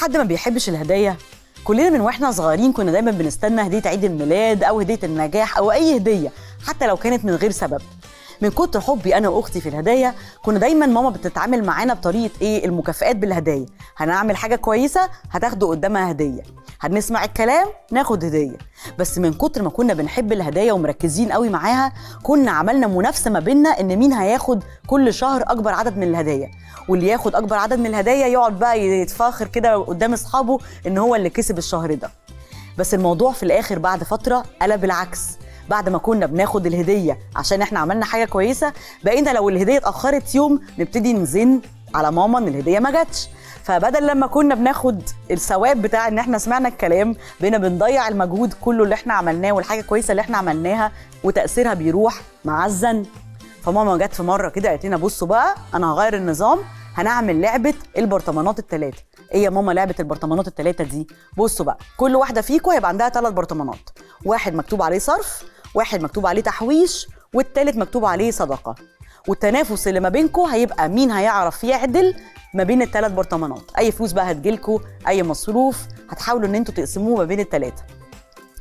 حد ما بيحبش الهدايا كلنا من واحنا صغيرين كنا دايما بنستنى هديه عيد الميلاد او هديه النجاح او اي هديه حتى لو كانت من غير سبب من كتر حبي انا واختي في الهدايا كنا دايما ماما بتتعامل معانا بطريقه ايه المكافئات بالهدايا هنعمل حاجه كويسه هتاخدوا قدامها هديه هنسمع الكلام ناخد هديه بس من كتر ما كنا بنحب الهدايا ومركزين قوي معاها كنا عملنا منافسه ما بينا ان مين هياخد كل شهر اكبر عدد من الهدايا واللي ياخد اكبر عدد من الهدايا يقعد بقى يتفاخر كده قدام اصحابه ان هو اللي كسب الشهر ده بس الموضوع في الاخر بعد فتره قلب العكس بعد ما كنا بناخد الهديه عشان احنا عملنا حاجه كويسه بقينا لو الهديه اتاخرت يوم نبتدي نزن على ماما ان الهديه ما جاتش فبدل لما كنا بناخد الثواب بتاع ان احنا سمعنا الكلام بقينا بنضيع المجهود كله اللي احنا عملناه والحاجه الكويسه اللي احنا عملناها وتاثيرها بيروح مع الزن فماما جت في مره كده قالت لنا بصوا بقى انا هغير النظام هنعمل لعبه البرطمانات الثلاثه ايه يا ماما لعبه البرطمانات الثلاثه دي بصوا بقى كل واحده فيكم هيبقى عندها ثلاث برطمانات واحد مكتوب عليه صرف واحد مكتوب عليه تحويش والتالت مكتوب عليه صدقة والتنافس اللي ما بينكم هيبقى مين هيعرف يعدل ما بين الثلاث برطمانات اي فلوس بقى هتجيلكم اي مصروف هتحاولوا ان انتوا تقسموه ما بين الثلاثه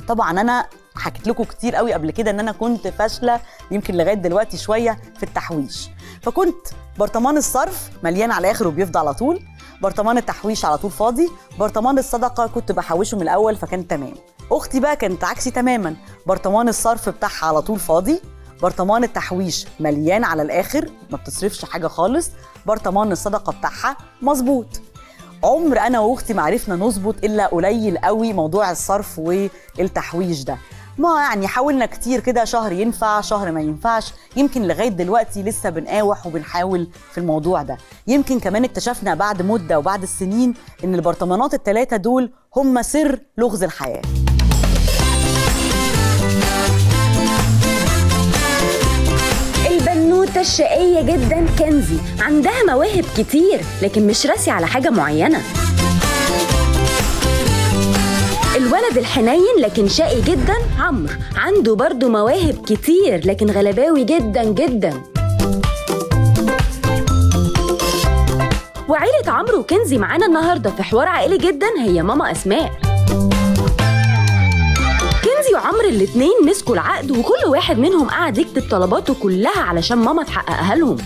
طبعا انا حكيت لكم كتير قوي قبل كده ان انا كنت فاشله يمكن لغايه دلوقتي شويه في التحويش فكنت برطمان الصرف مليان على الاخر وبيفضى على طول برطمان التحويش على طول فاضي برطمان الصدقه كنت بحوشه من الاول فكان تمام اختي بقى كانت عكسي تماما برطمان الصرف بتاعها على طول فاضي برطمان التحويش مليان على الاخر ما بتصرفش حاجه خالص برطمان الصدقه بتاعها مظبوط عمر انا واختي ما عرفنا نظبط الا قليل قوي موضوع الصرف والتحويش ده ما يعني حاولنا كتير كده شهر ينفع شهر ما ينفعش يمكن لغايه دلوقتي لسه بنقاوح وبنحاول في الموضوع ده يمكن كمان اكتشفنا بعد مده وبعد السنين ان البرطمانات الثلاثه دول هم سر لغز الحياه البنوتة الشقية جدا كنزي عندها مواهب كتير لكن مش راسي على حاجة معينة الولد الحنين لكن شقي جدا عمرو عنده برضه مواهب كتير لكن غلباوي جدا جدا وعيلة عمرو وكنزي معانا النهاردة في حوار عائلي جدا هي ماما أسماء عمر الاتنين مسكوا العقد وكل واحد منهم قعد يكتب طلباته كلها علشان ماما تحققها لهم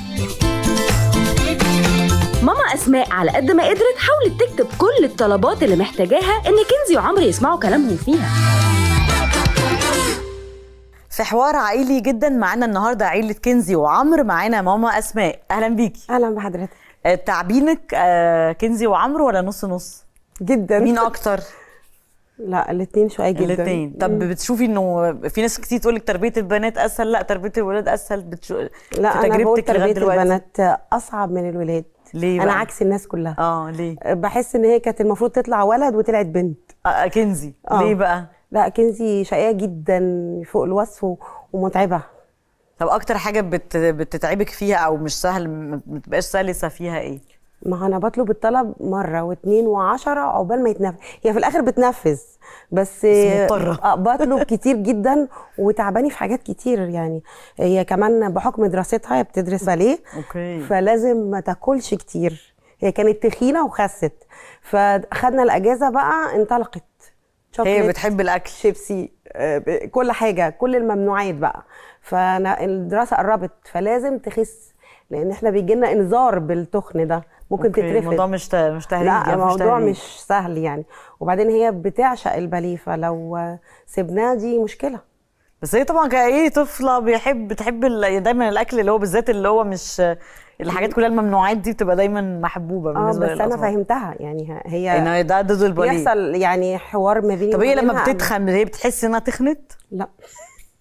ماما اسماء على قد ما قدرت حاولت تكتب كل الطلبات اللي محتاجاها ان كنزي وعمرو يسمعوا كلامهم فيها في حوار عائلي جدا معانا النهارده عيله كنزي وعمر معانا ماما اسماء اهلا بيكي اهلا بحضرتك آه، تعبينك آه، كنزي وعمرو ولا نص نص جدا مين اكتر لا الاثنين شويه جدا الاثنين طب بتشوفي انه في ناس كتير تقول لك تربيه البنات اسهل لا تربيه الولاد اسهل بتشو... لا في تجربتك انا تربيه البنات اصعب من الولاد ليه بقى؟ انا عكس الناس كلها اه ليه بحس ان هي كانت المفروض تطلع ولد وطلعت بنت آه, آه، كنزي آه. ليه بقى لا كنزي شقيه جدا فوق الوصف ومتعبه طب اكتر حاجه بت... بتتعبك فيها او مش سهل ما بتبقاش سلسه فيها ايه ما انا بطلب الطلب مره واثنين وعشرة عقبال ما يتنفذ هي في الاخر بتنفذ بس, بس مضطرة. آه، بطلب كتير جدا وتعباني في حاجات كتير يعني هي كمان بحكم دراستها هي بتدرس باليه اوكي فلازم ما تاكلش كتير هي كانت تخينه وخست فاخدنا الاجازه بقى انطلقت هي بتحب الاكل شيبسي آه، كل حاجه كل الممنوعات بقى فانا الدراسه قربت فلازم تخس لان احنا بيجي لنا انذار بالتخن ده ممكن تترفض الموضوع مش مش تهريج لا يعني، الموضوع مش, مش سهل يعني وبعدين هي بتعشق الباليه فلو سيبناها دي مشكله بس هي طبعا كأي طفله بيحب بتحب يعني دايما الاكل اللي هو بالذات اللي هو مش الحاجات كلها الممنوعات دي بتبقى دايما محبوبه آه، بالنسبه للاطفال بس انا فهمتها يعني هي ان ده ضد الباليه بيحصل يعني حوار ما بين طب هي لما بتتخن هي بتحس انها تخنت؟ لا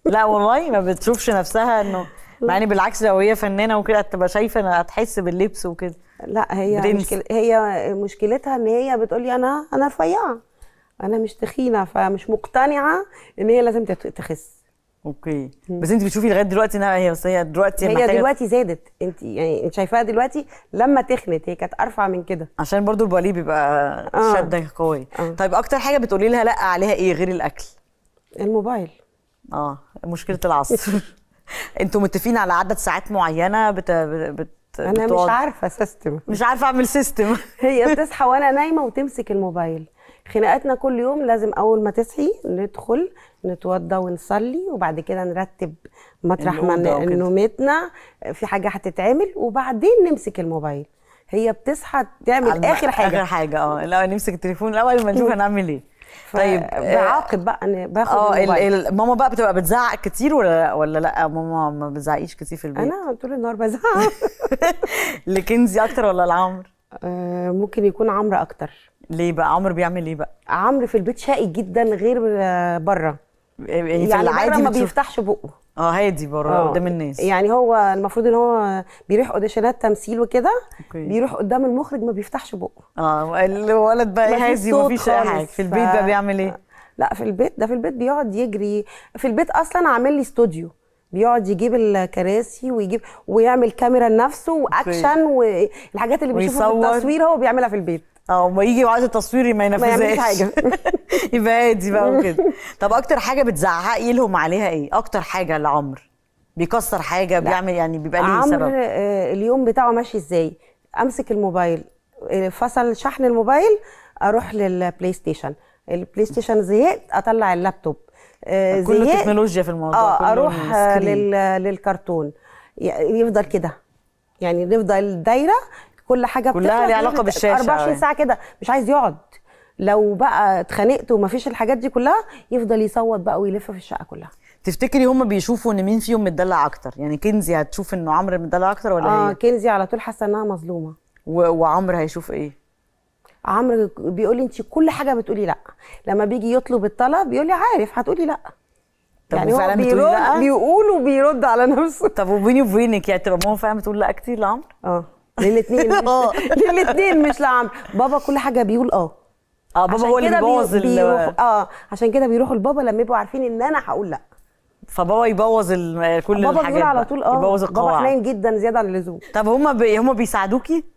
لا والله ما بتشوفش نفسها انه مع بالعكس لو هي فنانه وكده هتبقى شايفه هتحس باللبس وكده لا هي مشكل... هي مشكلتها ان هي بتقولي انا انا رفيعه انا مش تخينه فمش مقتنعه ان هي لازم تخس اوكي مم. بس انت بتشوفي لغايه دلوقتي انها هي بس هي دلوقتي هي محتاجة... دلوقتي زادت انت يعني انت شايفاها دلوقتي لما تخنت هي كانت ارفع من كده عشان برضو الباليه بيبقى آه. شده قوي آه. طيب اكتر حاجه بتقولي لها لا عليها ايه غير الاكل الموبايل اه مشكله العصر انتوا متفقين على عدد ساعات معينه بت... بت... انا بتقعد. مش عارفه سيستم مش عارفه اعمل سيستم هي بتصحى وانا نايمه وتمسك الموبايل خناقاتنا كل يوم لازم اول ما تصحي ندخل نتوضى ونصلي وبعد كده نرتب مطرح ما نومتنا في حاجه هتتعمل وبعدين نمسك الموبايل هي بتصحى تعمل اخر حاجه اخر حاجه اه الاول نمسك التليفون الاول ما نشوف هنعمل ايه طيب بعاقب بقى انا باخد اه ماما بقى بتبقى بتزعق كتير ولا ولا لا ماما ما بتزعقيش كتير في البيت انا طول النهار بزعق لكنزي اكتر ولا لعمرو آه، ممكن يكون عمرو اكتر ليه بقى عمرو بيعمل ايه بقى عمرو في البيت شقي جدا غير آه، بره يعني في يعني العادي ما بيفتحش بقه اه هادي بره اه. قدام الناس يعني هو المفروض ان هو بيروح اوديشنات تمثيل وكده بيروح قدام المخرج ما بيفتحش بقه اه الولد بقى هادي ومفيش اي حاجه في البيت ده بيعمل ايه؟ لا في البيت ده في البيت بيقعد يجري في البيت اصلا عامل لي استوديو بيقعد يجيب الكراسي ويجيب ويعمل كاميرا لنفسه واكشن والحاجات اللي بيشوفها في التصوير هو بيعملها في البيت اه ما يجي وقت التصوير ما ينفذهاش حاجه يبقى هادي بقى وكده طب اكتر حاجه بتزعقي لهم عليها ايه اكتر حاجه العمر بيكسر حاجه لا. بيعمل يعني بيبقى ليه سبب آه اليوم بتاعه ماشي ازاي امسك الموبايل آه، فصل شحن الموبايل اروح للبلاي ستيشن البلاي ستيشن زهقت اطلع اللابتوب آه، كله تكنولوجيا في الموضوع اه اروح آه، لل... للكرتون يفضل كده يعني نفضل دايره كل حاجه كلها ليها علاقه بالشاشه 24 أيوة. ساعه كده مش عايز يقعد لو بقى اتخانقت ومفيش الحاجات دي كلها يفضل يصوت بقى ويلف في الشقه كلها تفتكري هما بيشوفوا ان مين فيهم متدلع اكتر يعني كنزي هتشوف انه عمرو متدلع اكتر ولا اه هي؟ كنزي على طول حاسه انها مظلومه و... وعمرو هيشوف ايه عمرو بيقول لي انت كل حاجه بتقولي لا لما بيجي يطلب الطلب بيقول لي عارف هتقولي لا طب يعني فعلا بيرد لا؟ بيقول وبيرد على نفسه طب وبيني وبينك يعني تبقى ماما فعلا بتقول لا كتير لعمرو اه للاثنين اه. اه. للاثنين مش لعم بابا كل حاجه بيقول اه اه بابا هو اللي بيبوظ اه عشان كده بيروحوا لبابا لما يبقوا عارفين ان انا هقول لا فبابا يبوظ كل بابا الحاجات بابا بيقول على طول اه يبوظ القواعد بابا حنين جدا زياده عن اللزوم طب هما بي... هما بيساعدوكي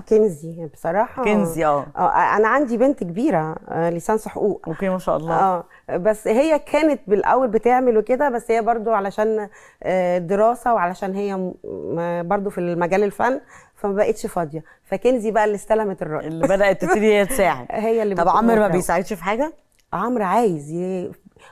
كنزي بصراحه كنزي آه. آه،, اه انا عندي بنت كبيره آه، ليسانس حقوق اوكي ما شاء الله اه بس هي كانت بالاول بتعمل وكده بس هي برضو علشان دراسه وعلشان هي برضو في المجال الفن فما بقتش فاضيه فكنزي بقى اللي استلمت الرأي اللي بدات تبتدي هي تساعد هي اللي طب عمرو ما بيساعدش في حاجه عمرو عايز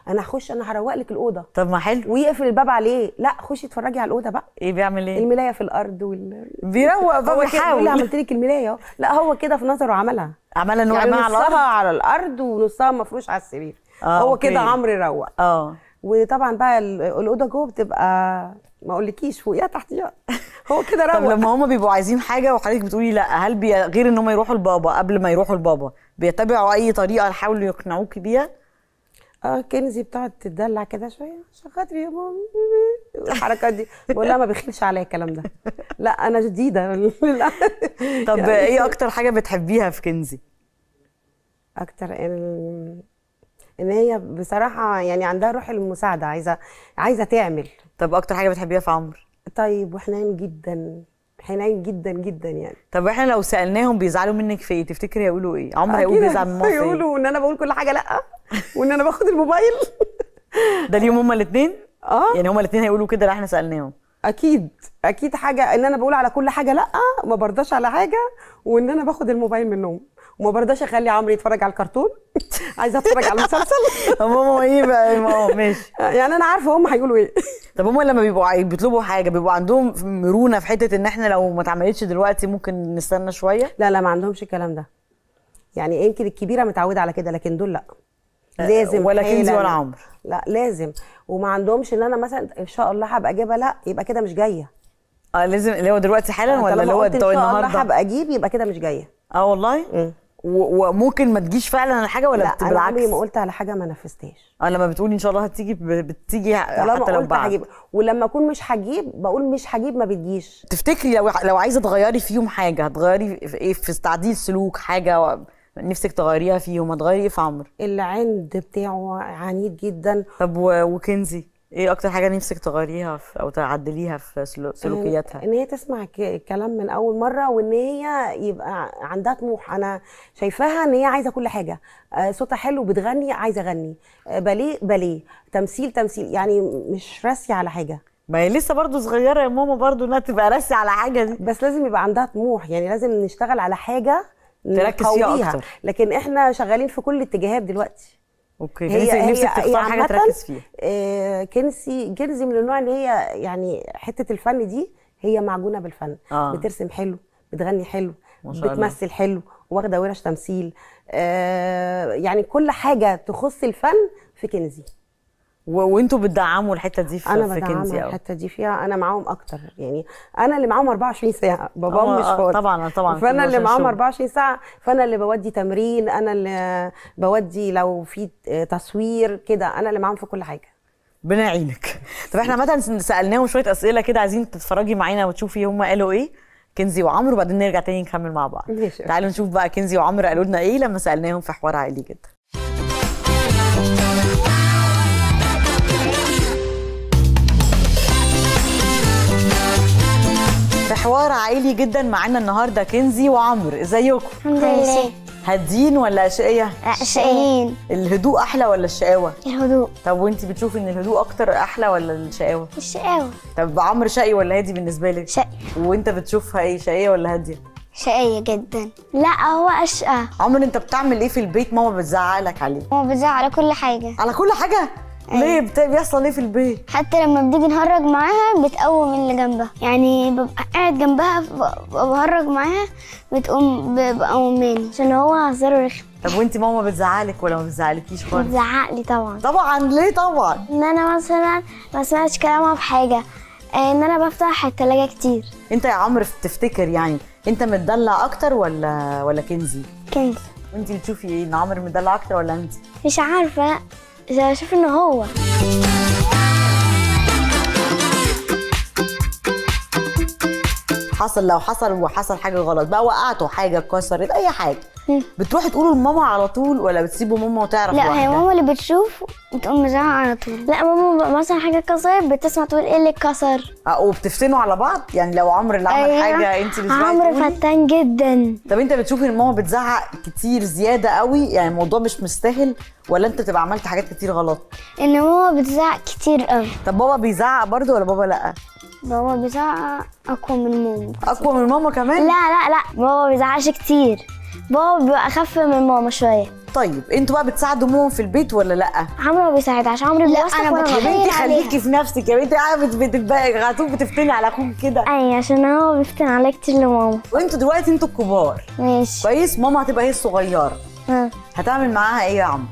انا هخش انا هروق لك الاوضه طب ما حلو ويقفل الباب عليه لا خشي اتفرجي على الاوضه بقى ايه بيعمل ايه الملايه في الارض وال بيروق بقى بيحاول عملت لك الملايه لا هو كده في نظره عملها عملها نوع يعني على الارض على الارض ونصها مفروش على السرير آه هو كده عمرو روق اه وطبعا بقى الاوضه جوه بتبقى ما اقولكيش فوقيها تحتيها هو كده روق طب لما هما بيبقوا عايزين حاجه وحضرتك بتقولي لا هل بي... غير ان هما يروحوا لبابا قبل ما يروحوا لبابا بيتبعوا اي طريقه يحاولوا يقنعوكي بيها اه كنزي بتقعد تدلع كده شويه عشان خاطري يا ماما الحركات دي بقول لها ما بيخلش عليا الكلام ده لا انا جديده طب يعني ايه اكتر حاجه بتحبيها في كنزي اكتر ال... ان هي بصراحه يعني عندها روح المساعده عايزه عايزه تعمل طب اكتر حاجه بتحبيها في عمرو طيب وحنين جدا حنين جدا جدا يعني طب احنا لو سالناهم بيزعلوا منك في ايه تفتكري هيقولوا ايه عمرو هيقول بيزعل من مصر إيه؟ هيقولوا ان انا بقول كل حاجه لا وان انا باخد الموبايل ده ليهم هما الاثنين اه يعني هما الاثنين هيقولوا كده لا احنا سالناهم اكيد اكيد حاجه ان انا بقول على كل حاجه لا ما برضاش على حاجه وان انا باخد الموبايل منهم وما برضاش اخلي عمرو يتفرج على الكرتون عايزه اتفرج على المسلسل ماما ايه بقى ماما ماشي يعني انا عارفه هم هيقولوا ايه طب هم لما بيبقوا بيطلبوا حاجه بيبقوا عندهم مرونه في حته ان احنا لو ما اتعملتش دلوقتي ممكن نستنى شويه لا لا ما عندهمش الكلام ده يعني يمكن الكبيره متعوده على كده لكن دول لا لازم ولا كنزي ولا عمر لا لازم وما عندهمش ان انا مثلا ان شاء الله هبقى اجيبها لا يبقى كده مش جايه اه لازم اللي هو دلوقتي حالا آه، ولا اللي هو النهارده؟ ان شاء الله هبقى اجيب يبقى كده مش جايه اه والله م. وممكن ما تجيش فعلا على حاجه ولا لا بالعكس انا عمري ما قلت على حاجه ما نفذتهاش اه لما بتقولي ان شاء الله هتيجي بتيجي حتى لو قلت هجيب ولما اكون مش هجيب بقول مش هجيب ما بتجيش تفتكري لو لو عايزه تغيري فيهم حاجه هتغيري في ايه في تعديل سلوك حاجه نفسك تغيريها فيه وما تغيري ايه في عمرو العند بتاعه عنيد جدا طب وكنزي ايه اكتر حاجه نفسك تغيريها او تعدليها في سلوكياتها ان هي تسمع الكلام من اول مره وان هي يبقى عندها طموح انا شايفاها ان هي عايزه كل حاجه آه، صوتها حلو بتغني عايزه اغني آه، باليه باليه تمثيل تمثيل يعني مش راسي على حاجه ما هي لسه برضه صغيره يا ماما برضه انها تبقى راسي على حاجه دي بس لازم يبقى عندها طموح يعني لازم نشتغل على حاجه تركز فيها اكتر لكن احنا شغالين في كل الاتجاهات دلوقتي اوكي هي نفسك, نفسك تختار حاجه تركز فيها آه، كنسي كنسي من النوع اللي هي يعني حته الفن دي هي معجونه بالفن آه. بترسم حلو بتغني حلو بتمثل حلو واخده ورش تمثيل آه يعني كل حاجه تخص الفن في كنزي وانتوا بتدعموا الحته دي في انا بدعمها الحته دي فيها انا معاهم اكتر يعني انا اللي معاهم 24 ساعه بابام آه، مش فاضي طبعا طبعا فانا اللي معاهم 24 ساعه فانا اللي بودي تمرين انا اللي بودي لو في تصوير كده انا اللي معاهم في كل حاجه ربنا يعينك طب احنا مثلا سالناهم شويه اسئله كده عايزين تتفرجي معانا وتشوفي هم قالوا ايه كنزي وعمرو وبعدين نرجع تاني نكمل مع بعض تعالوا نشوف بقى كنزي وعمرو قالوا لنا ايه لما سالناهم في حوار عائلي جدا حوار عائلي جدا معانا النهارده كنزي وعمرو ازيكم الحمد لله هادين ولا اشقيه اشقيين الهدوء احلى ولا الشقاوه الهدوء طب وانت بتشوفي ان الهدوء اكتر احلى ولا الشقاوه الشقاوه طب عمرو شقي ولا هادي بالنسبه لك شقي وانت بتشوفها ايه شقيه ولا هاديه شقية جدا لا هو أشقى عمر انت بتعمل ايه في البيت ماما بتزعلك عليه ماما بتزعل على كل حاجة على كل حاجة أيوة. ليه بيحصل طيب ايه في البيت حتى لما بنيجي نهرج معاها بتقوم اللي جنبها يعني ببقى قاعد جنبها بهرج معاها بتقوم بقوماني عشان هو هزاره رخم طب وانت ماما بتزعلك ولا ما بتزعلكيش خالص بتزعقلي طبعا طبعا ليه طبعا ان انا مثلا ما سمعتش كلامها في حاجه آه، ان انا بفتح التلاجة كتير انت يا عمرو تفتكر يعني انت متدلع اكتر ولا ولا كنزي كنزي وانت بتشوفي ايه ان عمرو متدلع اكتر ولا انت مش عارفه Ze van de houden. حصل لو حصل وحصل حاجه غلط بقى وقعته حاجه اتكسرت اي حاجه بتروحي تقولوا لماما على طول ولا بتسيبوا ماما وتعرف لا هي ماما اللي بتشوف وتقوم مزعقه على طول لا ماما مثلا حاجه اتكسرت بتسمع تقول ايه اللي اتكسر اه وبتفتنوا على بعض يعني لو عمرو اللي عمل أيوة. حاجه انت اللي عمرو فتان جدا طب انت بتشوفي ان ماما بتزعق كتير زياده قوي يعني الموضوع مش مستاهل ولا انت بتبقى عملت حاجات كتير غلط ان ماما بتزعق كتير قوي طب بابا بيزعق برضه ولا بابا لا بابا بيزعق اقوى من ماما اقوى من ماما كمان لا لا لا بابا بيزعقش كتير بابا بيبقى اخف من ماما شويه طيب انتوا بقى بتساعدوا ماما في البيت ولا لا عمرو بيساعد عشان عمرو لا انا بنتي خليكي في نفسك يا بنتي قاعده بتبقى غاتوب بتفتني على اخوك كده ايوه عشان هو بيفتن عليا كتير لماما وانتوا دلوقتي انتوا الكبار ماشي كويس ماما هتبقى هي الصغيره هتعمل معاها ايه يا عمرو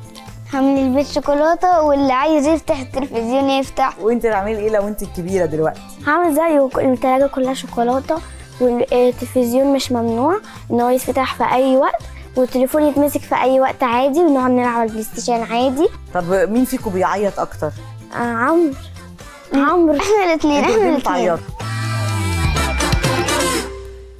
هعمل البيت شوكولاته واللي عايز يفتح التلفزيون يفتح وانت تعملي ايه لو انت الكبيره دلوقتي هعمل زيه الثلاجه كلها شوكولاته والتلفزيون مش ممنوع ان هو يتفتح في اي وقت والتليفون يتمسك في اي وقت عادي ونقعد نلعب على البلاي ستيشن عادي طب مين فيكم بيعيط اكتر آه، عمرو عمرو احنا الاثنين احنا الاثنين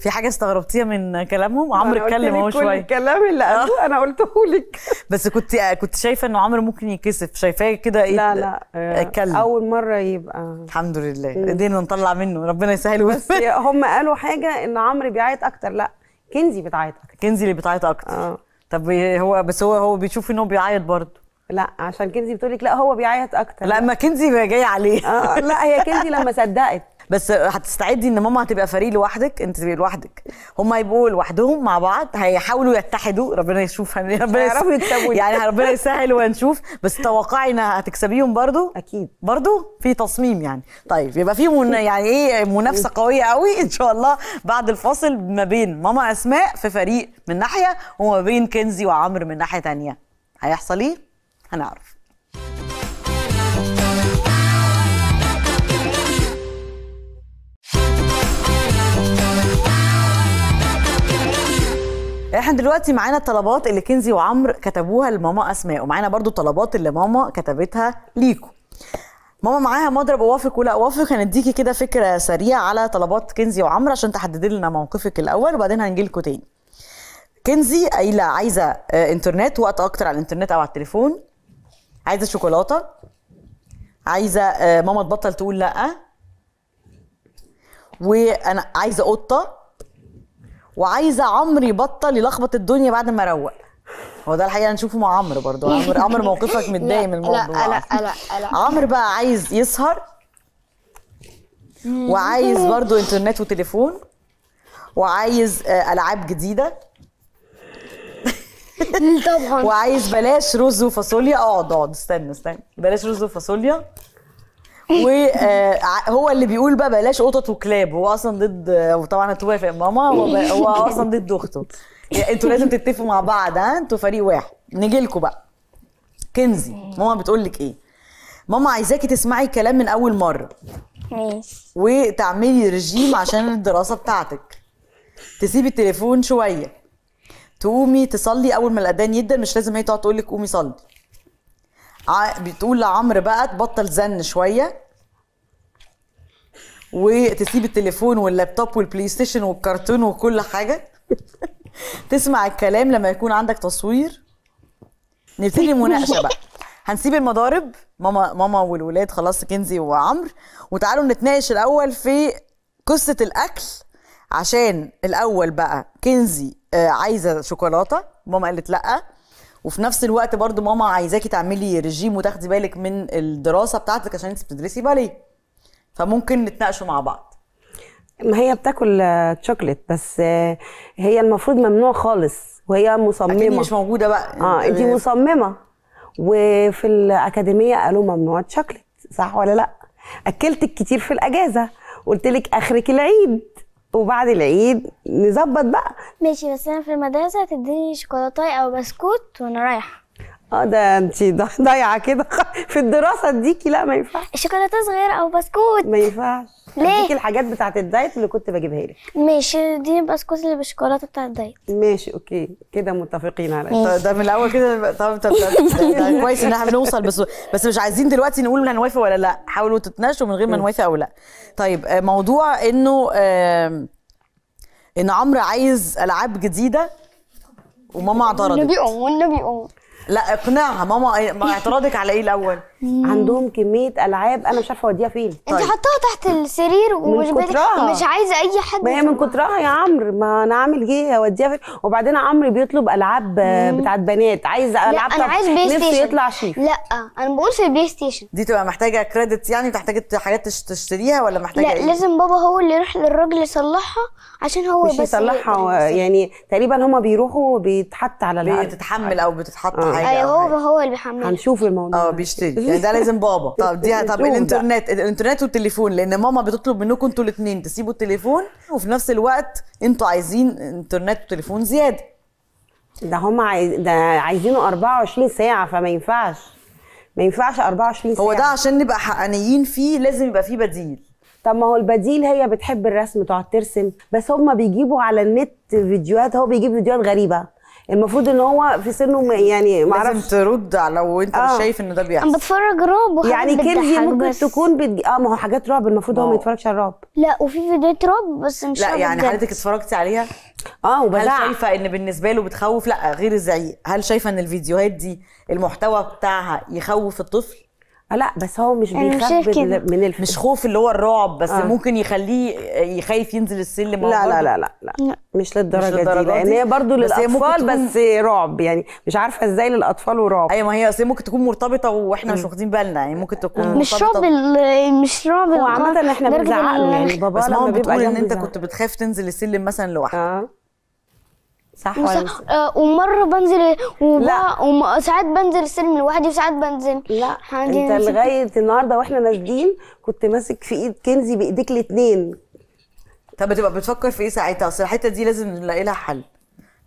في حاجه استغربتيها من كلامهم عمرو اتكلم اهو شويه الكلام اللي آه. قالوه انا قلته لك بس كنت كنت شايفه انه عمرو ممكن يكسف شايفاه كده ايه لا لا آه، اتكلم اول مره يبقى الحمد لله ادينا نطلع منه ربنا يسهله بس هم قالوا حاجه ان عمرو بيعيط اكتر لا كنزي بتعيط اكتر كنزي اللي بتعيط اكتر آه. طب هو بس هو هو بيشوف ان هو بيعيط برضه لا عشان كنزي بتقول لك لا هو بيعيط اكتر لا ما كنزي جاي عليه آه لا هي كنزي لما صدقت بس هتستعدي ان ماما هتبقى فريق لوحدك انت تبقي لوحدك هم هيبقوا لوحدهم مع بعض هيحاولوا يتحدوا ربنا يشوف ربنا يعرفوا يكسبوا يعني ربنا يسهل وهنشوف بس توقعي انها هتكسبيهم برضو اكيد برضو في تصميم يعني طيب يبقى في من يعني ايه منافسه قويه قوي ان شاء الله بعد الفاصل ما بين ماما اسماء في فريق من ناحيه وما بين كنزي وعمرو من ناحيه ثانيه هيحصل ايه هنعرف احنا دلوقتي معانا الطلبات اللي كنزي وعمرو كتبوها لماما اسماء ومعانا برضو الطلبات اللي ماما كتبتها ليكو ماما معاها مضرب اوافق ولا اوافق هنديكي كده فكره سريعه على طلبات كنزي وعمرو عشان تحددي لنا موقفك الاول وبعدين هنجي لكم تاني كنزي قايله عايزه آه، انترنت وقت اكتر على الانترنت او على التليفون عايزه شوكولاته عايزه آه، ماما تبطل تقول لا وانا عايزه قطه وعايزه عمرو يبطل يلخبط الدنيا بعد ما اروق هو ده الحقيقه هنشوفه مع عمرو برضو عمرو عمرو موقفك متضايق من الموضوع لا لا لا لا عمرو بقى عايز يسهر وعايز برضو انترنت وتليفون وعايز آه، العاب جديده طبعا وعايز بلاش رز وفاصوليا اقعد اقعد استنى استنى بلاش رز وفاصوليا وهو آه، اللي بيقول بقى بلاش قطط وكلاب هو اصلا ضد وطبعا آه، توافق ماما هو اصلا ضد اخته يعني انتوا لازم تتفقوا مع بعض ها انتوا فريق واحد نيجي لكم بقى كنزي ماما بتقول لك ايه ماما عايزاكي تسمعي الكلام من اول مره ماشي وتعملي رجيم عشان الدراسه بتاعتك تسيبي التليفون شويه تقومي تصلي اول ما الاذان يبدا مش لازم هي تقعد تقول لك قومي صلي بتقول لعمرو بقى تبطل زن شويه وتسيب التليفون واللابتوب والبلاي ستيشن والكرتون وكل حاجه تسمع الكلام لما يكون عندك تصوير نبتدي مناقشه بقى هنسيب المضارب ماما ماما والولاد خلاص كنزي وعمرو وتعالوا نتناقش الاول في قصه الاكل عشان الاول بقى كنزي آه، عايزه شوكولاته ماما قالت لا وفي نفس الوقت برضو ماما عايزاكي تعملي رجيم وتاخدي بالك من الدراسه بتاعتك عشان انت بتدرسي باليه فممكن نتناقشوا مع بعض ما هي بتاكل تشوكلت بس هي المفروض ممنوع خالص وهي مصممه مش موجوده بقى اه انت مصممه وفي الاكاديميه قالوا ممنوع تشوكلت صح ولا لا اكلتك كتير في الاجازه قلت لك اخرك العيد وبعد العيد نظبط بقى ماشي بس انا في المدرسه هتديني شوكولاتاي او بسكوت وانا رايحه اه ده انت ضايعه كده في الدراسه اديكي لا ما ينفعش شوكولاته صغيره او بسكوت ما ينفعش ليه اديكي الحاجات بتاعه الدايت اللي كنت بجيبها لك ماشي اديني البسكوت اللي بالشوكولاته بتاعه الدايت ماشي اوكي كده متفقين على طيب ده من الاول كده طب طب كويس ان احنا بنوصل بس بس مش عايزين دلوقتي نقول هنوافق ولا لا حاولوا تتناقشوا من غير ما نوافق او لا طيب آه، موضوع انه ان عمرو عايز العاب جديده وماما اعترضت والنبي قوم والنبي قوم لا اقنعها ماما إيه، ما اعتراضك على ايه الاول عندهم كميه العاب انا مش عارفه اوديها فين طيب. انت حطها تحت السرير ومش مش عايزه اي حد ما هي من كترها يا عمرو ما انا عامل ايه اوديها فين وبعدين عمرو بيطلب العاب بتاعت بنات عايز العاب لا انا عايز بلاي ستيشن يطلع شيء لا انا بقول في البلاي ستيشن دي تبقى محتاجه كريدت يعني محتاجه حاجات تشتريها ولا محتاجه لا إيه؟ لازم بابا هو اللي يروح للراجل يصلحها عشان هو مش بس يصلحها يعني تقريبا هما بيروحوا بيتحط على العاب بتتحمل او بتتحط آه. ايوه هو هو اللي بيحمل هنشوف الموضوع اه بيشتري يعني ده لازم بابا طب دي طب الانترنت الانترنت والتليفون لان ماما بتطلب منكم انتوا الاثنين تسيبوا التليفون وفي نفس الوقت انتوا عايزين انترنت وتليفون زياده ده هم عايز ده عايزينه 24 ساعه فما ينفعش ما ينفعش 24 ساعه هو ده عشان نبقى حقانيين فيه لازم يبقى فيه بديل طب ما هو البديل هي بتحب الرسم تقعد ترسم بس هم بيجيبوا على النت فيديوهات هو بيجيب فيديوهات غريبه المفروض ان هو في سنه يعني ما لازم ترد لو انت آه. مش شايف ان ده بيحصل انا بتفرج رعب يعني كده ممكن بس. تكون بتج... اه ما هو حاجات رعب المفروض هو ما آه. يتفرجش على الرعب لا وفي فيديوهات رعب بس مش لا يعني حضرتك اتفرجتي عليها اه وبزعق هل شايفه ان بالنسبه له بتخوف لا غير الزعيق هل شايفه ان الفيديوهات دي المحتوى بتاعها يخوف الطفل آه، لا بس هو مش بيخاف من الف... مش خوف اللي هو الرعب بس آه. ممكن يخليه يخايف ينزل السلم لا لا, لا لا لا لا مش للدرجه, مش للدرجة دي, دي لان هي برضه للاطفال بس, تكون... بس رعب يعني مش عارفه ازاي للاطفال ورعب ايوه ما هي اصل ممكن تكون مرتبطه واحنا مش واخدين بالنا يعني ممكن تكون مش رعب مش رعب هو عامه احنا بنزعق يعني بابا بس لما بتقول ان انت كنت بتخاف تنزل السلم مثلا لوحدك آه. صح ولا لا؟ آه ومره بنزل وبقى وساعات بنزل السلم لوحدي وساعات بنزل لا انت لغايه النهارده واحنا نازلين كنت ماسك في ايد كنزي بايديك الاثنين طب بتبقى بتفكر في ايه ساعتها اصل الحته دي لازم نلاقي لها حل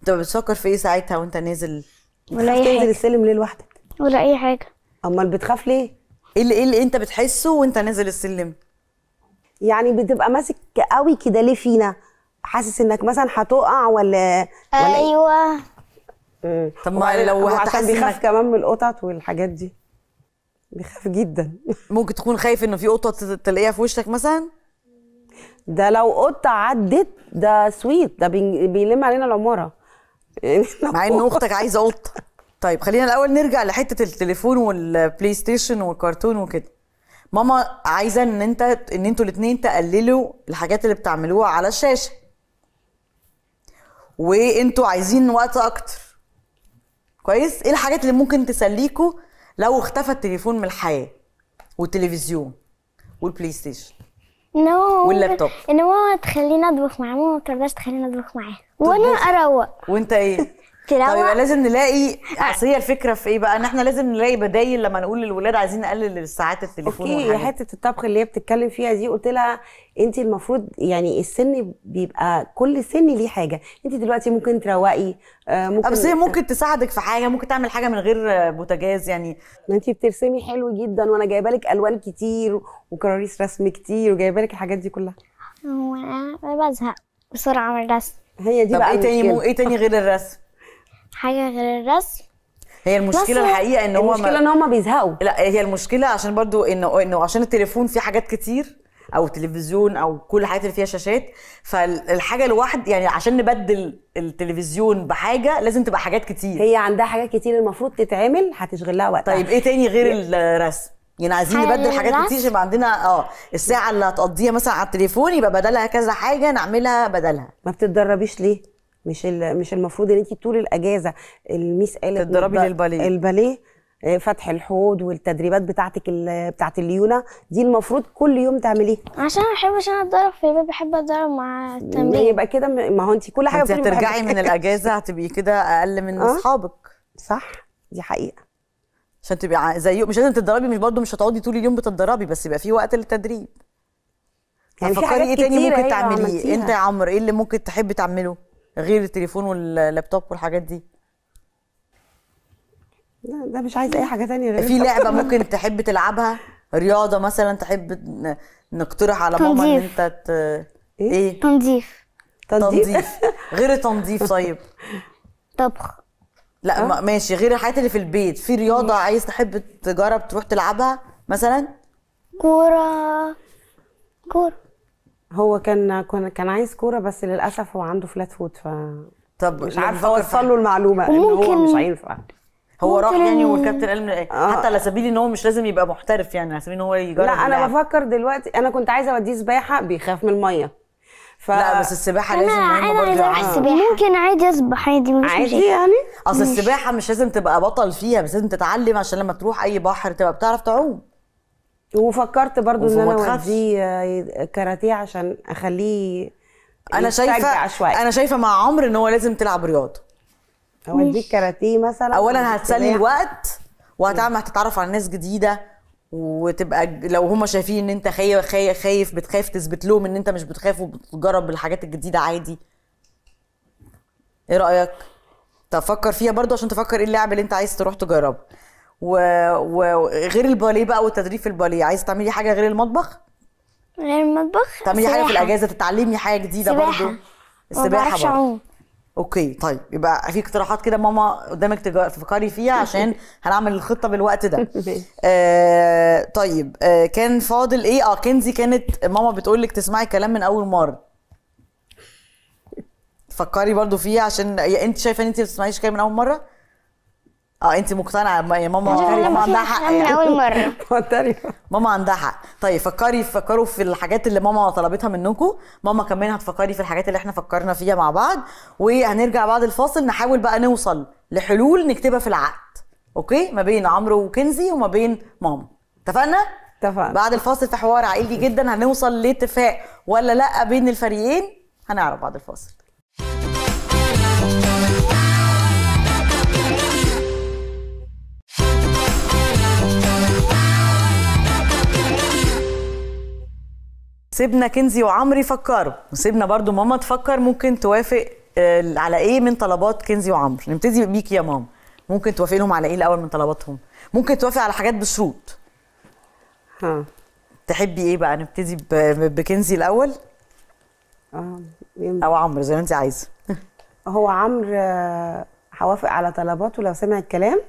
انت بتفكر في ايه ساعتها وانت نازل ولا اي تنزل السلم ليه لوحدك ولا اي حاجه امال بتخاف ليه ايه اللي, إيه اللي انت بتحسه وانت نازل السلم يعني بتبقى ماسك قوي كده ليه فينا حاسس انك مثلا هتقع ولا إيه؟ ايوه ولا طب ما لو عشان بيخاف إنك... كمان من القطط والحاجات دي بيخاف جدا ممكن تكون خايف ان في قطه تلاقيها في وشك مثلا ده لو قطه عدت ده سويت ده بيلم علينا العماره يعني مع ان اختك عايزه قطه طيب خلينا الاول نرجع لحته التليفون والبلاي ستيشن والكرتون وكده ماما عايزه ان انت ان انتوا الاثنين تقللوا الحاجات اللي بتعملوها على الشاشه وانتوا عايزين وقت اكتر كويس ايه الحاجات اللي ممكن تسليكوا لو اختفى التليفون من الحياه والتلفزيون والبلاي ستيشن ان واللابتوب ان ماما تخليني اطبخ مع ماما ما تخليني اطبخ معاها وانا اروق وانت ايه تروق طيب لازم نلاقي اصل هي الفكره في ايه بقى ان احنا لازم نلاقي بدايل لما نقول للولاد عايزين نقلل الساعات التليفون اوكي حته الطبخ اللي هي بتتكلم فيها دي قلت لها انت المفروض يعني السن بيبقى كل سن ليه حاجه انت دلوقتي ممكن تروقي آه، ممكن أه، بس هي ممكن تساعدك في حاجه ممكن تعمل حاجه من غير بوتاجاز يعني ما انت بترسمي حلو جدا وانا جايبه لك الوان كتير وكراريس رسم كتير وجايبه لك الحاجات دي كلها بزهق بسرعه من الرسم هي دي طب بقى ايه تاني ايه تاني غير الرسم حاجه غير الرسم هي المشكله الحقيقه ان هو المشكله ان هم بيزهقوا لا هي المشكله عشان برضو انه انه عشان التليفون فيه حاجات كتير او تلفزيون او كل الحاجات اللي فيها شاشات فالحاجه الواحد يعني عشان نبدل التلفزيون بحاجه لازم تبقى حاجات كتير هي عندها حاجات كتير المفروض تتعمل هتشغل لها وقتها طيب ايه تاني غير الرسم يعني عايزين نبدل حاجات كتير عشان عندنا اه الساعه اللي هتقضيها مثلا على التليفون يبقى بدلها كذا حاجه نعملها بدلها ما بتتدربيش ليه مش مش المفروض ان انت طول الاجازه الميس قالت تتدربي للباليه الباليه آه، فتح الحوض والتدريبات بتاعتك بتاعت الليونه دي المفروض كل يوم تعمليها عشان ما عشان اتدرب في البيت بحب اتدرب مع التمرين يبقى كده ما هو انت كل حاجه انت هترجعي من الاجازه هتبقي كده اقل من آه. اصحابك صح دي حقيقه عشان تبقي زي مش لازم تتدربي مش برضه مش هتقعدي طول اليوم بتتدربي بس يبقى في وقت للتدريب يعني فكري ايه تاني ممكن تعمليه انت يا عمرو ايه اللي ممكن تحبي تعمله غير التليفون واللابتوب والحاجات دي لا ده مش عايز اي حاجه تانية غير في لعبه ممكن تحب تلعبها رياضه مثلا تحب نقترح على ماما ان انت ت... ايه, إيه؟ تنظيف تنظيف غير التنظيف طيب طبخ لا أه؟ ماشي غير الحاجات اللي في البيت في رياضه عايز تحب تجرب تروح تلعبها مثلا كوره كوره هو كان كان عايز كوره بس للاسف هو عنده فلات فوت ف طب مش يعني عارفه اوصل له المعلومه ان هو مش هينفع هو راح يعني والكابتن قال آه. حتى على سبيل ان هو مش لازم يبقى محترف يعني على سبيل ان هو يجرب لا انا بفكر دلوقتي انا كنت عايزه اوديه سباحه بيخاف من الميه ف... لا بس السباحه لازم انا انا عايزه اروح السباحه ممكن عادي اسبح عادي مش عادي يعني اصل السباحه مش لازم تبقى بطل فيها بس لازم تتعلم عشان لما تروح اي بحر تبقى بتعرف تعوم وفكرت برضو ان انا اوديه كاراتيه عشان اخليه انا شايفه شوية. انا شايفه مع عمرو ان هو لازم تلعب رياضه اوديك كاراتيه مثلا اولا هتسلي الوقت وهتعمل هتتعرف على ناس جديده وتبقى لو هم شايفين ان انت خايف خايف بتخاف تثبت لهم ان انت مش بتخاف وبتجرب الحاجات الجديده عادي ايه رايك تفكر فيها برضو عشان تفكر ايه اللعب اللي انت عايز تروح تجربه وغير و... الباليه بقى والتدريب في الباليه عايزه تعملي حاجه غير المطبخ غير المطبخ تعملي سباحة. حاجه في الاجازه تتعلمي حاجه جديده برضه السباحه برضه اوكي طيب يبقى في اقتراحات كده ماما قدامك تفكري فيها عشان هنعمل الخطه بالوقت ده آه طيب آه كان فاضل ايه اه كنزي كانت ماما بتقول لك تسمعي كلام من اول مره فكري برضو فيها عشان انت شايفه ان انت ما بتسمعيش كلام من اول مره اه انت مقتنعه يا يعني ماما ماما عندها حق من اول مره ماما عندها حق طيب فكري فكروا في الحاجات اللي ماما طلبتها منكم ماما كمان هتفكري في الحاجات اللي احنا فكرنا فيها مع بعض وهنرجع بعد الفاصل نحاول بقى نوصل لحلول نكتبها في العقد اوكي ما بين عمرو وكنزي وما بين ماما اتفقنا اتفقنا بعد الفاصل في حوار عائلي جدا هنوصل لاتفاق ولا لا بين الفريقين هنعرف بعد الفاصل سيبنا كنزي وعمرو يفكروا وسيبنا برضو ماما تفكر ممكن توافق آه، على ايه من طلبات كنزي وعمرو نبتدي بيك يا ماما ممكن توافق لهم على ايه الاول من طلباتهم ممكن توافق على حاجات بشروط ها تحبي ايه بقى نبتدي بكنزي الاول اه او عمرو زي ما انت عايزه هو عمرو آه، هوافق على طلباته لو سمع الكلام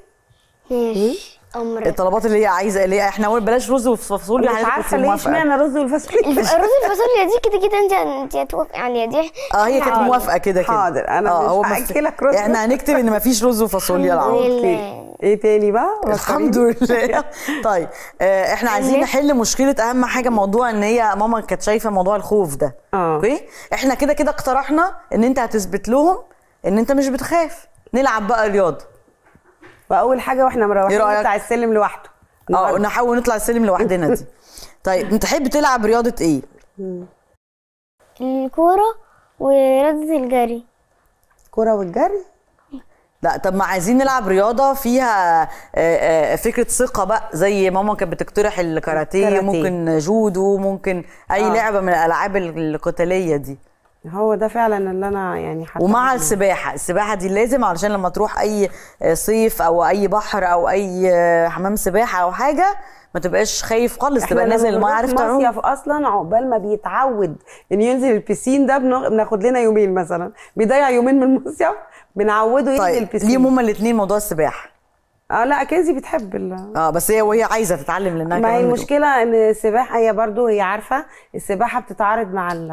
ماشي إيه؟ امر الطلبات اللي هي عايزه اللي هي احنا بلاش رز وفاصوليا مش عارفه ليه اشمعنى رز والفاصوليا رز والفاصوليا دي كده كده انت انت هتوافقي يعني دي اه هي كانت موافقه كده كده حاضر انا آه مش لك رز احنا هنكتب ان مفيش رز وفاصوليا العمر ايه تاني بقى الحمد لله طيب آه احنا عايزين نحل مشكله اهم حاجه موضوع ان هي ماما كانت شايفه موضوع الخوف ده آه. اوكي احنا كده كده اقترحنا ان انت هتثبت لهم ان انت مش بتخاف نلعب بقى رياضه واول حاجه واحنا مروحين إيه نطلع السلم لوحده اه نحاول نطلع السلم لوحدنا دي طيب انت تحب تلعب رياضه ايه الكوره ورياضه الجري كوره والجري لا طب ما عايزين نلعب رياضه فيها آه، آه، فكره ثقه بقى زي ماما كانت بتقترح الكاراتيه ممكن جودو ممكن اي آه. لعبه من الالعاب القتاليه دي هو ده فعلا اللي انا يعني ومع السباحه السباحه دي لازم علشان لما تروح اي صيف او اي بحر او اي حمام سباحه او حاجه ما تبقاش خايف خالص تبقى نازل الميه عارف تعوم مصيف اصلا عقبال ما بيتعود ان ينزل البسين ده بناخد لنا يومين مثلا بيضيع يومين من المصيف بنعوده ينزل طيب البسين ليهم هما الاثنين موضوع السباحه اه لا كنزي بتحب ال... اه بس هي وهي عايزه تتعلم لانها ما هي المشكله ان السباحه هي برضو هي عارفه السباحه بتتعارض مع ال...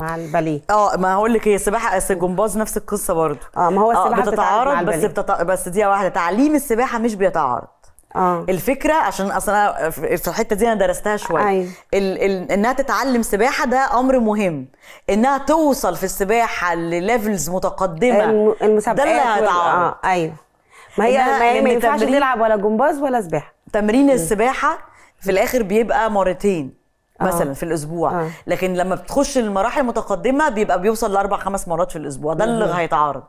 مع الباليه اه ما هقول لك هي السباحه الجمباز نفس القصه برضو اه ما هو آه، السباحه آه بتتعارض مع بس بتت... بس دي واحده تعليم السباحه مش بيتعارض آه. الفكره عشان اصلا في الحته دي انا درستها شويه أيوة. ال ال انها تتعلم سباحه ده امر مهم انها توصل في السباحه لليفلز متقدمه الم... المسابقات ده اللي هيتعارض آه. ايوه ما هي ما, ينفعش تلعب ولا جمباز ولا سباحه تمرين السباحه في الاخر بيبقى مرتين آه. مثلا في الاسبوع آه. لكن لما بتخش المراحل المتقدمه بيبقى بيوصل لاربع خمس مرات في الاسبوع ده اللي هيتعارض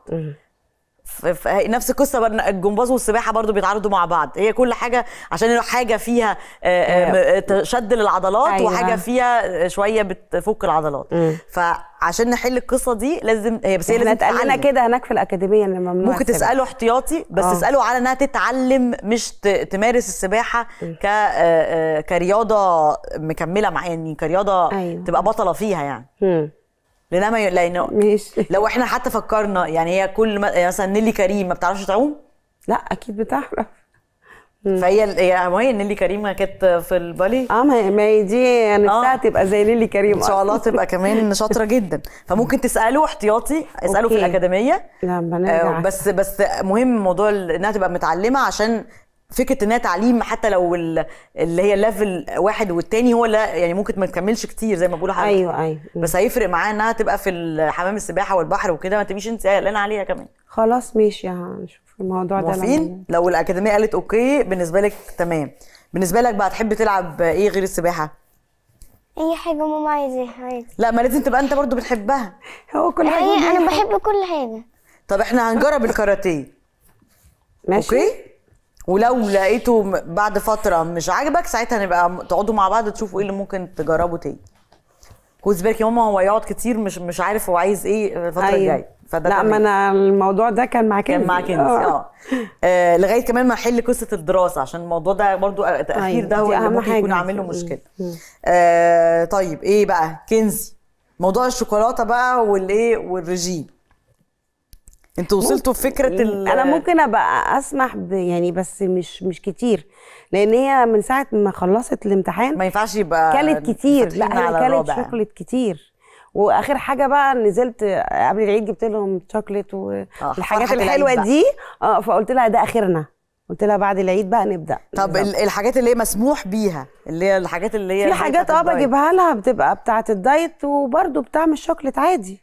نفس القصه الجمباز والسباحه برضو بيتعارضوا مع بعض هي كل حاجه عشان حاجه فيها آه، آه، شد للعضلات أيوة. وحاجه فيها آه، شويه بتفك العضلات م. فعشان نحل القصه دي لازم هي بس هي لازم انا كده هناك في الاكاديميه ان ممنوع ممكن السباحة. تساله احتياطي بس أوه. تساله على انها تتعلم مش تمارس السباحه ك كرياضه مكمله مع يعني كرياضه أيوة. تبقى بطله فيها يعني م. لانها لانه ماشي لو احنا حتى فكرنا يعني هي كل يعني مثلا نيلي كريم ما بتعرفش تعوم لا اكيد بتعرف فهي هي هي نيلي كريم كانت في البالي اه ما هي دي نفسها آه. تبقى زي نيلي كريم ان شاء الله تبقى كمان شاطره جدا فممكن تساله احتياطي اساله أوكي. في الاكاديميه لا آه بس بس مهم موضوع انها تبقى متعلمه عشان فكره انها تعليم حتى لو اللي هي ليفل واحد والتاني هو لا يعني ممكن ما تكملش كتير زي ما بقول حضرتك ايوه ايوه بس هيفرق معاها انها تبقى في حمام السباحه والبحر وكده ما تبقيش انت قلقانه عليها كمان خلاص ماشي هنشوف الموضوع ده موافقين لو الاكاديميه قالت اوكي بالنسبه لك تمام بالنسبه لك بقى تحب تلعب ايه غير السباحه اي حاجه ماما عايزاها لا ما لازم تبقى انت برضو بتحبها هو كل حاجه انا بحب كل حاجه طب احنا هنجرب الكاراتيه ماشي اوكي ولو لقيته بعد فتره مش عاجبك ساعتها نبقى تقعدوا مع بعض تشوفوا ايه اللي ممكن تجربوا تاني خد بالك يا ماما هو يقعد كتير مش مش عارف هو عايز ايه الفتره أيوة. الجايه فده لا ما انا الموضوع ده كان مع كنزي كان مع كنزي آه. اه, آه لغايه كمان ما احل قصه الدراسه عشان الموضوع ده برضو التاخير أيوه، ده هو اللي ممكن يكون عامل له مشكله آه طيب ايه بقى كنزي موضوع الشوكولاته بقى والايه والرجيم انتوا وصلتوا فكرة ال... انا ممكن ابقى اسمح ب... يعني بس مش مش كتير لان هي من ساعه ما خلصت الامتحان ما ينفعش يبقى كلت كتير لا هي كلت شوكليت كتير واخر حاجه بقى نزلت قبل العيد جبت لهم شوكليت والحاجات آه، الحلوه دي اه فقلت لها ده اخرنا قلت لها بعد العيد بقى نبدا طب نبدأ. الحاجات اللي هي مسموح بيها اللي هي الحاجات اللي هي في حاجات اه بجيبها لها بتبقى بتاعه الدايت وبرده بتعمل شوكليت عادي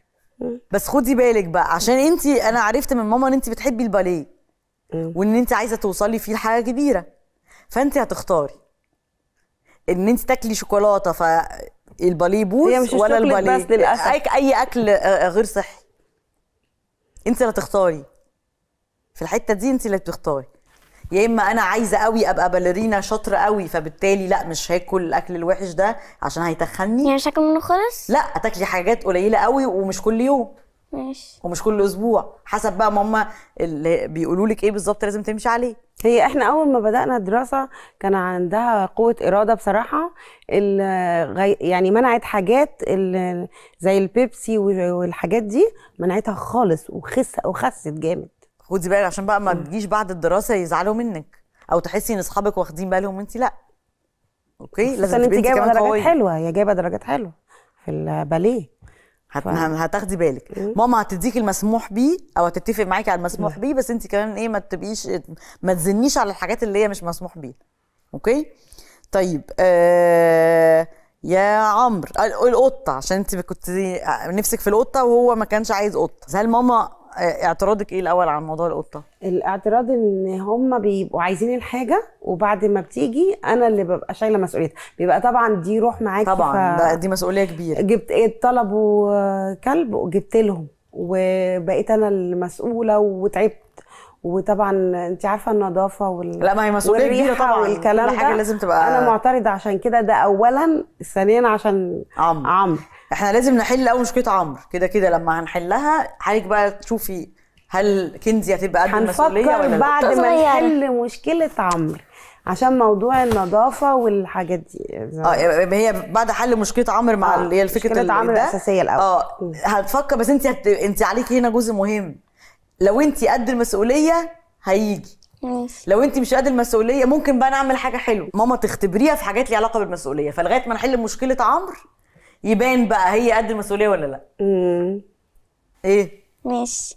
بس خدي بالك بقى عشان انت انا عرفت من ماما ان انت بتحبي الباليه وان انت عايزه توصلي فيه لحاجه كبيره فانت هتختاري ان انت تاكلي شوكولاته فالباليه بوز ولا الباليه بس للاسف اي, أي اكل آه، آه، غير صحي انت اللي هتختاري في الحته دي انت اللي بتختاري يا اما انا عايزه قوي ابقى باليرينا شاطره قوي فبالتالي لا مش هاكل الاكل الوحش ده عشان هيتخني يعني مش هاكل منه خالص لا تاكلي حاجات قليله قوي ومش كل يوم ماشي ومش كل اسبوع حسب بقى ماما اللي بيقولوا لك ايه بالظبط لازم تمشي عليه هي احنا اول ما بدانا الدراسه كان عندها قوه اراده بصراحه يعني منعت حاجات زي البيبسي والحاجات دي منعتها خالص وخس وخست جامد خدي بالك عشان بقى ما تجيش بعد الدراسه يزعلوا منك او تحسي ان اصحابك واخدين بالهم وانت لا اوكي لازم تبقي انت جايبه درجات قوي. حلوه هي جايبه درجات حلوه في الباليه هت... ف... هتاخدي بالك مم. ماما هتديكي المسموح بيه او هتتفق معاكي على المسموح بيه بس انت كمان ايه ما تبقيش ما تزنيش على الحاجات اللي هي مش مسموح بيها اوكي طيب آه... يا عمرو آه، القطه عشان انت كنت آه، نفسك في القطه وهو ما كانش عايز قطه هل ماما اعتراضك ايه الاول على موضوع القطه الاعتراض ان هم بيبقوا عايزين الحاجه وبعد ما بتيجي انا اللي ببقى شايله مسؤوليتها بيبقى طبعا دي روح معاك طبعا ف... دي مسؤوليه كبيره جبت ايه طلبوا كلب وجبت لهم وبقيت انا المسؤوله وتعبت وطبعا انت عارفه النظافه وال... لا ما هي مسؤوليه كبيره طبعا والكلام ده حاجه لازم تبقى انا معترضه عشان كده ده اولا ثانيا عشان عمرو عمرو احنا لازم نحل اول مشكله عمرو كده كده لما هنحلها حضرتك بقى تشوفي هل كنزي هتبقى قد المسؤوليه ولا بعد ما نحل مشكله عمرو عشان موضوع النظافه والحاجات دي اه هي بعد حل مشكله عمرو مع آه. هي الفكره مشكله عمرو الاساسيه الاول اه هتفكر بس انت هت... انت عليكي هنا جزء مهم لو انت قد المسؤوليه هيجي ماشي. لو انت مش قد المسؤوليه ممكن بقى نعمل حاجه حلوه ماما تختبريها في حاجات ليها علاقه بالمسؤوليه فلغايه ما نحل مشكله عمرو يبان بقى هي قد المسؤوليه ولا لا امم ايه ماشي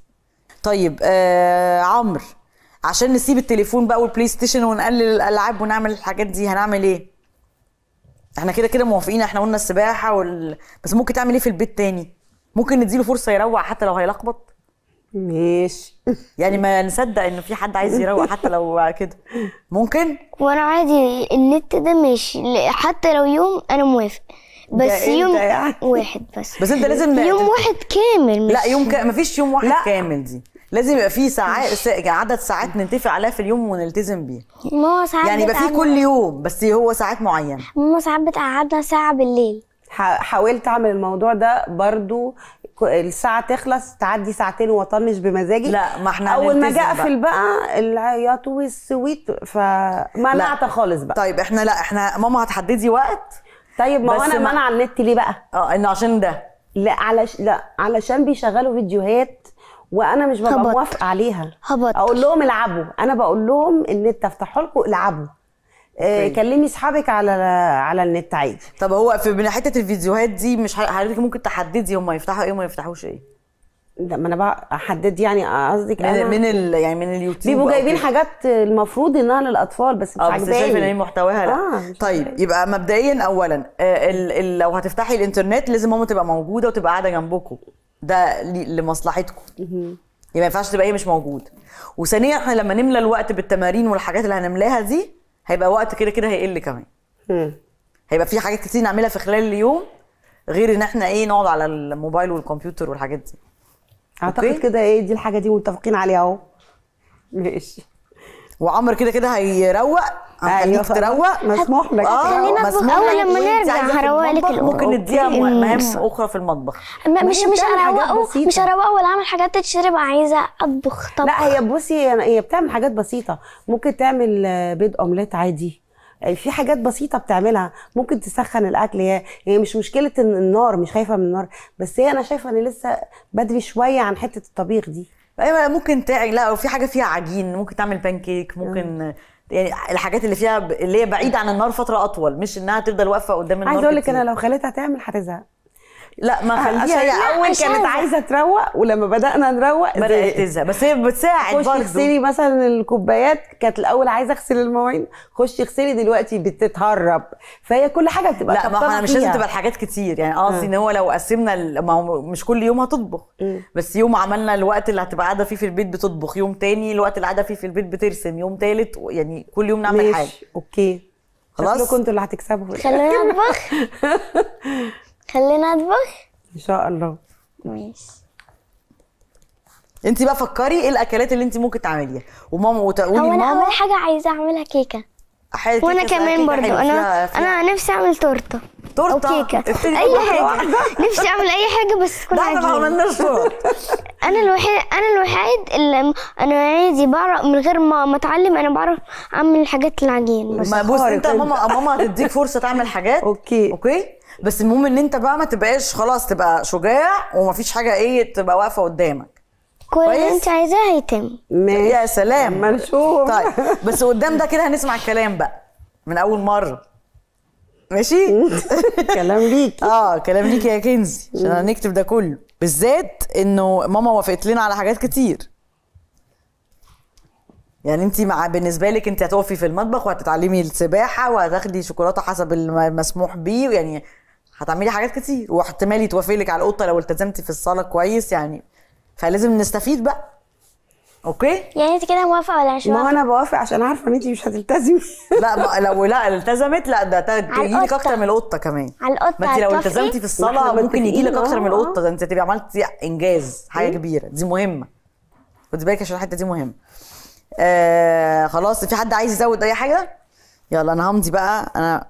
طيب آه عمرو عشان نسيب التليفون بقى والبلاي ستيشن ونقلل الالعاب ونعمل الحاجات دي هنعمل ايه احنا كده كده موافقين احنا قلنا السباحه وال... بس ممكن تعمل ايه في البيت تاني ممكن نديله فرصه يروق حتى لو هيلخبط ماشي يعني ما نصدق ان في حد عايز يروق حتى لو كده ممكن وانا عادي النت ده ماشي حتى لو يوم انا موافق بس يوم يعني. واحد بس بس انت لازم يوم واحد كامل مش لا يوم ك... مفيش يوم واحد لا. كامل دي لازم يبقى في ساعات يعني عدد ساعات نتفق عليها في اليوم ونلتزم بيها ما هو ساعات يعني يبقى في كل يوم بس هو ساعات معينه ماما ساعات بتقعدنا ساعه بالليل حاولت اعمل الموضوع ده برضو الساعه تخلص تعدي ساعتين واطنش بمزاجي لا ما احنا اول ما جاء اقفل بقى العياط والسويت فمنعت خالص بقى طيب احنا لا احنا ماما هتحددي وقت طيب ما هو انا ما... منع على النت ليه بقى؟ اه انه عشان ده لا علش لا علشان بيشغلوا فيديوهات وانا مش ببقى موافقه عليها هبط. اقول لهم العبوا انا بقول لهم النت افتحوا لكم العبوا آه طيب. كلمي اصحابك على على النت عادي طب هو في من حته الفيديوهات دي مش حضرتك ممكن تحددي هم يفتحوا ايه وما يفتحوش ايه ده ما انا بقى احدد يعني قصدك من, من ال يعني من اليوتيوب بيبقوا جايبين حاجات المفروض انها للاطفال بس مش عاجباني اه بس شايف ان محتواها لا آه طيب عايز. يبقى مبدئيا اولا آه، ال ال لو هتفتحي الانترنت لازم ماما تبقى موجوده وتبقى قاعده جنبكم ده لمصلحتكم يبقى ما ينفعش تبقى هي مش موجوده وثانيا احنا لما نملى الوقت بالتمارين والحاجات اللي هنملاها دي هيبقى وقت كده كده هيقل كمان هيبقى في حاجات كتير نعملها في خلال اليوم غير ان احنا ايه نقعد على الموبايل والكمبيوتر والحاجات دي اعتقد كده ايه دي الحاجه دي متفقين عليها اهو ماشي وعمر كده كده هيروق ايوه تروق مسموح لك اه مسموح اول لما نرجع هروق لك ممكن نديها مهام اخرى في المطبخ مش مش هروقه مش هروقه ولا اعمل حاجات تتشرب عايزه اطبخ طبخ لا هي بصي هي بتعمل حاجات بسيطه ممكن تعمل بيض اومليت عادي يعني في حاجات بسيطه بتعملها ممكن تسخن الاكل هي هي مش مشكله النار مش خايفه من النار بس هي انا شايفه ان لسه بدري شويه عن حته الطبيخ دي ايوه ممكن تعي لا لو في حاجه فيها عجين ممكن تعمل بانكيك آه. ممكن يعني الحاجات اللي فيها اللي هي بعيده عن النار فتره اطول مش انها تفضل واقفه قدام النار عايزه اقول لك انا لو خليتها تعمل هتزهق لا ما أه، خليها اول كانت عايزة. تروق ولما بدانا نروق بدات تزهق بس هي بتساعد برضه خشي اغسلي مثلا الكوبايات كانت الاول عايزه اغسل المواعين خشي اغسلي دلوقتي بتتهرب فهي كل حاجه بتبقى لا ما احنا مش لازم تبقى الحاجات كتير يعني قصدي آه، ان هو لو قسمنا ما هو مش كل يوم هتطبخ بس يوم عملنا الوقت اللي هتبقى قاعده فيه في البيت بتطبخ يوم تاني الوقت اللي قاعده فيه في البيت بترسم يوم تالت يعني كل يوم نعمل ماشي. حاجه اوكي خلاص كنتوا اللي هتكسبوا خلينا نطبخ خلينا اطبخ ان شاء الله ماشي انت بقى فكري ايه الاكلات اللي انت ممكن تعمليها وماما وتقولي هو انا اول حاجه عايزه اعملها كيكه وانا كمان برضو انا فيها فيها. انا نفسي اعمل تورته تورته وكيكه كيكه اي حاجه نفسي اعمل اي حاجه بس تكون عجينه لا ما عملناش انا الوحيد انا الوحيد اللي انا عادي بعرف من غير ما ما اتعلم انا بعرف اعمل الحاجات العجين بس ما بص انت ماما ماما هتديك فرصه تعمل حاجات اوكي اوكي بس المهم ان انت بقى ما تبقاش خلاص تبقى شجاع ومفيش حاجه ايه تبقى واقفه قدامك كل اللي انت عايزاه هيتم ماشي يا سلام منشور طيب بس قدام ده كده هنسمع الكلام بقى من اول مره ماشي كلام ليكي اه كلام ليكي يا كنزي عشان هنكتب ده كله بالذات انه ماما وافقت لنا على حاجات كتير يعني انت مع بالنسبه لك انت هتقفي في المطبخ وهتتعلمي السباحه وهتاخدي شوكولاته حسب المسموح بيه يعني هتعملي حاجات كتير واحتمال يتوافق لك على القطه لو التزمتي في الصلاه كويس يعني فلازم نستفيد بقى اوكي يعني انت كده موافقه ولا مش موافقه؟ ما انا بوافق عشان عارفه ان انت مش هتلتزمي لا لو لا التزمت لا ده تجي لك اكتر من القطه كمان على القطه ما انت لو التزمتي في الصلاه ممكن يجي لك اكتر من القطه اه. ده انت هتبقي عملتي انجاز حاجه إيه؟ كبيره دي مهمه خدي بالك عشان الحته دي مهمه آه خلاص في حد عايز يزود اي حاجه يلا انا همضي بقى انا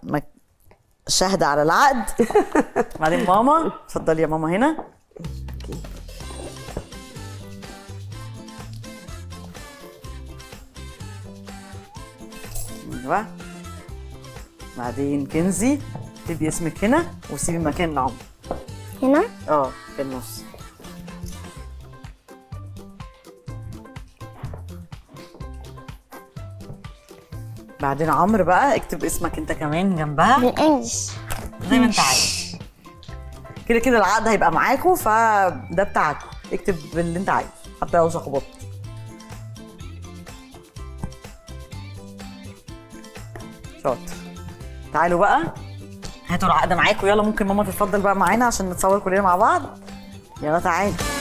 شاهدة على العقد بعدين ماما اتفضلي يا ماما هنا ايوه بعدين كنزي تدي اسمك هنا وسيبي مكان العمر هنا؟ اه في النص بعدين عمرو بقى اكتب اسمك انت كمان جنبها بالانجلش زي ما انت عايز كده كده العقد هيبقى معاكوا فده بتاعكوا اكتب اللي انت عايزه حتى لو شخبطت شاطر تعالوا بقى هاتوا العقد معاكوا يلا ممكن ماما تتفضل بقى معانا عشان نتصور كلنا مع بعض يلا تعالوا